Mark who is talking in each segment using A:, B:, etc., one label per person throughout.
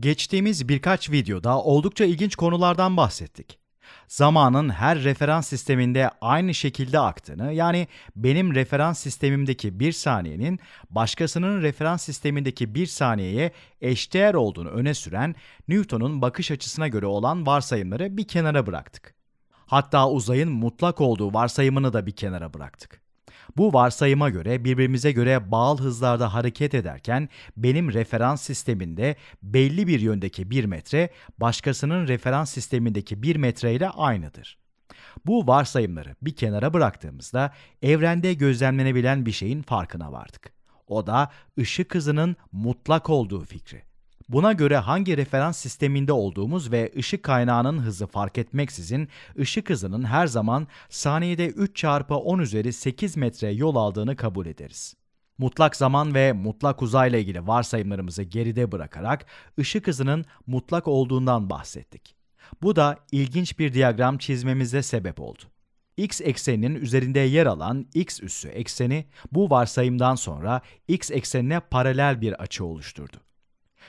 A: Geçtiğimiz birkaç videoda oldukça ilginç konulardan bahsettik. Zamanın her referans sisteminde aynı şekilde aktığını, yani benim referans sistemimdeki bir saniyenin başkasının referans sistemindeki bir saniyeye eşdeğer olduğunu öne süren Newton'un bakış açısına göre olan varsayımları bir kenara bıraktık. Hatta uzayın mutlak olduğu varsayımını da bir kenara bıraktık. Bu varsayıma göre birbirimize göre bağlı hızlarda hareket ederken benim referans sisteminde belli bir yöndeki 1 metre başkasının referans sistemindeki 1 metre ile aynıdır. Bu varsayımları bir kenara bıraktığımızda evrende gözlemlenebilen bir şeyin farkına vardık. O da ışık hızının mutlak olduğu fikri. Buna göre hangi referans sisteminde olduğumuz ve ışık kaynağının hızı fark etmeksizin ışık hızının her zaman saniyede 3 çarpı 10 üzeri 8 metre yol aldığını kabul ederiz. Mutlak zaman ve mutlak uzayla ilgili varsayımlarımızı geride bırakarak ışık hızının mutlak olduğundan bahsettik. Bu da ilginç bir diyagram çizmemize sebep oldu. X ekseninin üzerinde yer alan X üssü ekseni bu varsayımdan sonra X eksenine paralel bir açı oluşturdu.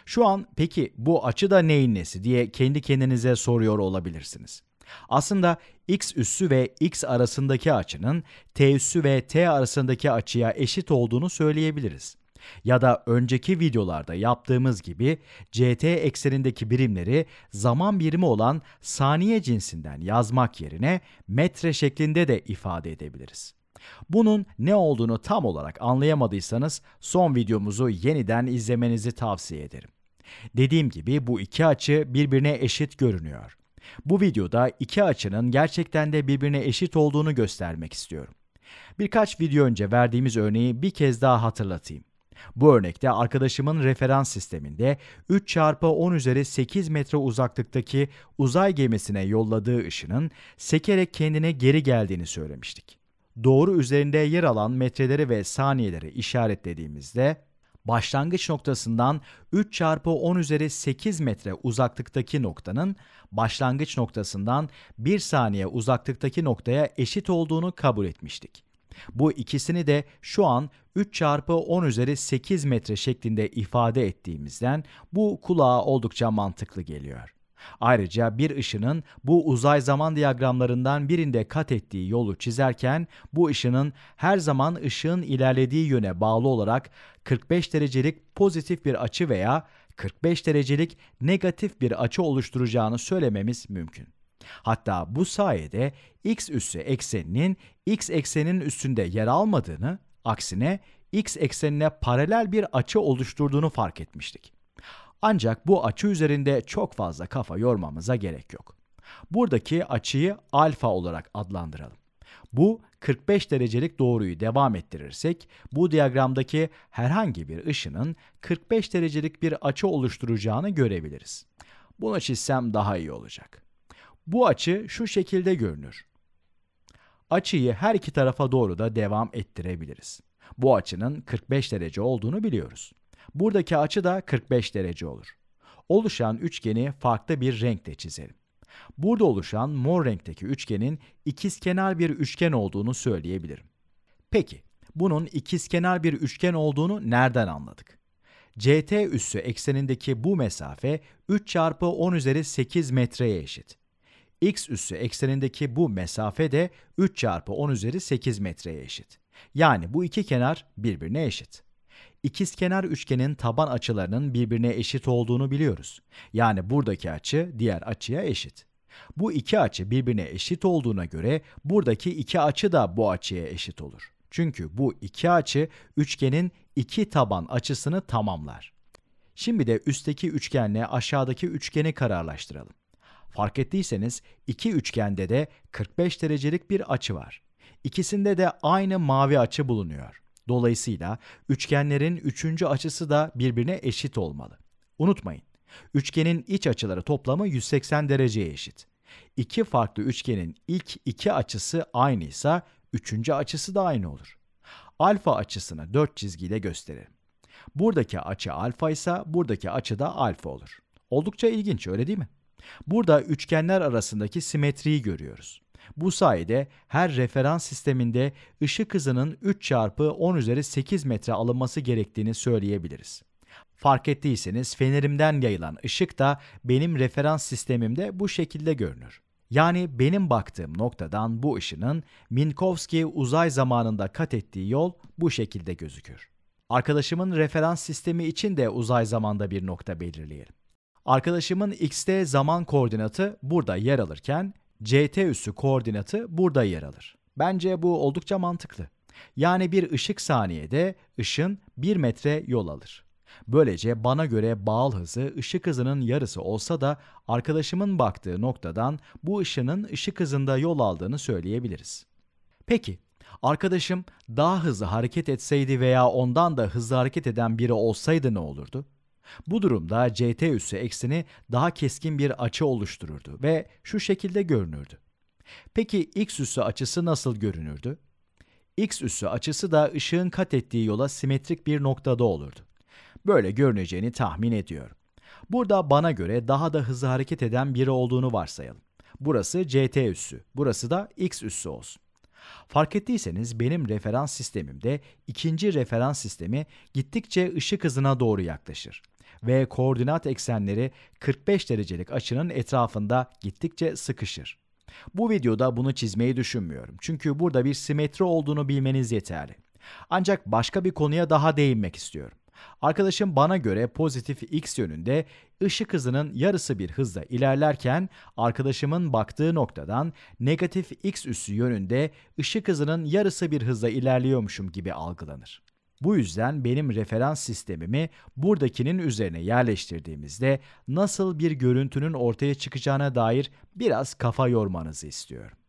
A: Şu an peki bu açı da neyin nesi diye kendi kendinize soruyor olabilirsiniz. Aslında x üssü ve x arasındaki açının t üssü ve t arasındaki açıya eşit olduğunu söyleyebiliriz. Ya da önceki videolarda yaptığımız gibi ct eksenindeki birimleri zaman birimi olan saniye cinsinden yazmak yerine metre şeklinde de ifade edebiliriz. Bunun ne olduğunu tam olarak anlayamadıysanız son videomuzu yeniden izlemenizi tavsiye ederim. Dediğim gibi bu iki açı birbirine eşit görünüyor. Bu videoda iki açının gerçekten de birbirine eşit olduğunu göstermek istiyorum. Birkaç video önce verdiğimiz örneği bir kez daha hatırlatayım. Bu örnekte arkadaşımın referans sisteminde 3 çarpı 10 üzeri 8 metre uzaklıktaki uzay gemisine yolladığı ışının sekerek kendine geri geldiğini söylemiştik doğru üzerinde yer alan metreleri ve saniyeleri işaretlediğimizde başlangıç noktasından 3 çarpı 10 üzeri 8 metre uzaklıktaki noktanın başlangıç noktasından 1 saniye uzaklıktaki noktaya eşit olduğunu kabul etmiştik. Bu ikisini de şu an 3 çarpı 10 üzeri 8 metre şeklinde ifade ettiğimizden bu kulağa oldukça mantıklı geliyor. Ayrıca bir ışının bu uzay zaman diyagramlarından birinde kat ettiği yolu çizerken bu ışının her zaman ışığın ilerlediği yöne bağlı olarak 45 derecelik pozitif bir açı veya 45 derecelik negatif bir açı oluşturacağını söylememiz mümkün. Hatta bu sayede x üssü ekseninin x ekseninin üstünde yer almadığını, aksine x eksenine paralel bir açı oluşturduğunu fark etmiştik. Ancak bu açı üzerinde çok fazla kafa yormamıza gerek yok. Buradaki açıyı alfa olarak adlandıralım. Bu 45 derecelik doğruyu devam ettirirsek bu diyagramdaki herhangi bir ışının 45 derecelik bir açı oluşturacağını görebiliriz. Bunu çizsem daha iyi olacak. Bu açı şu şekilde görünür. Açıyı her iki tarafa doğru da devam ettirebiliriz. Bu açının 45 derece olduğunu biliyoruz. Buradaki açı da 45 derece olur. Oluşan üçgeni farklı bir renkte çizelim. Burada oluşan mor renkteki üçgenin ikizkenar bir üçgen olduğunu söyleyebilirim. Peki, bunun ikizkenar bir üçgen olduğunu nereden anladık? CT üssü eksenindeki bu mesafe 3 çarpı 10 üzeri 8 metreye eşit. X üssü eksenindeki bu mesafe de 3 çarpı 10 üzeri 8 metreye eşit. Yani bu iki kenar birbirine eşit ikizkenar üçgenin taban açılarının birbirine eşit olduğunu biliyoruz. Yani buradaki açı diğer açıya eşit. Bu iki açı birbirine eşit olduğuna göre buradaki iki açı da bu açıya eşit olur. Çünkü bu iki açı üçgenin iki taban açısını tamamlar. Şimdi de üstteki üçgenle aşağıdaki üçgeni kararlaştıralım. Fark ettiyseniz iki üçgende de 45 derecelik bir açı var. İkisinde de aynı mavi açı bulunuyor. Dolayısıyla üçgenlerin üçüncü açısı da birbirine eşit olmalı. Unutmayın, üçgenin iç açıları toplamı 180 dereceye eşit. İki farklı üçgenin ilk iki açısı aynıysa üçüncü açısı da aynı olur. Alfa açısını dört çizgiyle gösterelim. Buradaki açı alfa ise buradaki açı da alfa olur. Oldukça ilginç öyle değil mi? Burada üçgenler arasındaki simetriyi görüyoruz. Bu sayede her referans sisteminde ışık hızının 3 çarpı 10 üzeri 8 metre alınması gerektiğini söyleyebiliriz. Fark ettiyseniz fenerimden yayılan ışık da benim referans sistemimde bu şekilde görünür. Yani benim baktığım noktadan bu ışının Minkowski uzay zamanında kat ettiği yol bu şekilde gözükür. Arkadaşımın referans sistemi için de uzay zamanda bir nokta belirleyelim. Arkadaşımın x'te zaman koordinatı burada yer alırken CT üssü koordinatı burada yer alır. Bence bu oldukça mantıklı. Yani bir ışık saniyede ışın 1 metre yol alır. Böylece bana göre bağıl hızı ışık hızının yarısı olsa da arkadaşımın baktığı noktadan bu ışının ışık hızında yol aldığını söyleyebiliriz. Peki, arkadaşım daha hızlı hareket etseydi veya ondan da hızlı hareket eden biri olsaydı ne olurdu? Bu durumda ct üssü ekseni daha keskin bir açı oluştururdu ve şu şekilde görünürdü. Peki x üssü açısı nasıl görünürdü? x üssü açısı da ışığın kat ettiği yola simetrik bir noktada olurdu. Böyle görüneceğini tahmin ediyorum. Burada bana göre daha da hızlı hareket eden biri olduğunu varsayalım. Burası ct üssü, burası da x üssü olsun. Fark ettiyseniz benim referans sistemimde ikinci referans sistemi gittikçe ışık hızına doğru yaklaşır ve koordinat eksenleri 45 derecelik açının etrafında gittikçe sıkışır. Bu videoda bunu çizmeyi düşünmüyorum. Çünkü burada bir simetri olduğunu bilmeniz yeterli. Ancak başka bir konuya daha değinmek istiyorum. Arkadaşım bana göre pozitif x yönünde ışık hızının yarısı bir hızla ilerlerken arkadaşımın baktığı noktadan negatif x üssü yönünde ışık hızının yarısı bir hızla ilerliyormuşum gibi algılanır. Bu yüzden benim referans sistemimi buradakinin üzerine yerleştirdiğimizde nasıl bir görüntünün ortaya çıkacağına dair biraz kafa yormanızı istiyorum.